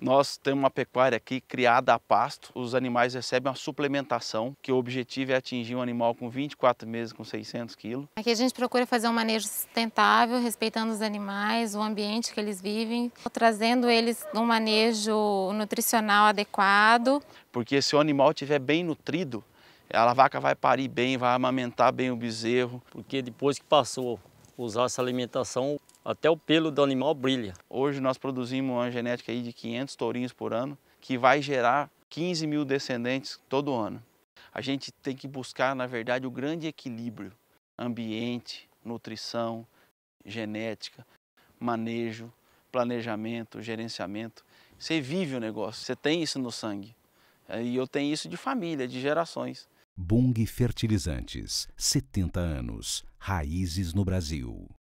Nós temos uma pecuária aqui criada a pasto, os animais recebem uma suplementação, que o objetivo é atingir um animal com 24 meses com 600 quilos. Aqui a gente procura fazer um manejo sustentável, respeitando os animais, o ambiente que eles vivem, trazendo eles um manejo nutricional adequado. Porque se o animal estiver bem nutrido, a vaca vai parir bem, vai amamentar bem o bezerro. Porque depois que passou usar essa alimentação, até o pelo do animal brilha. Hoje nós produzimos uma genética aí de 500 tourinhos por ano, que vai gerar 15 mil descendentes todo ano. A gente tem que buscar, na verdade, o grande equilíbrio ambiente, nutrição, genética, manejo, planejamento, gerenciamento. Você vive o negócio, você tem isso no sangue. E eu tenho isso de família, de gerações. Bung Fertilizantes, 70 anos. Raízes no Brasil.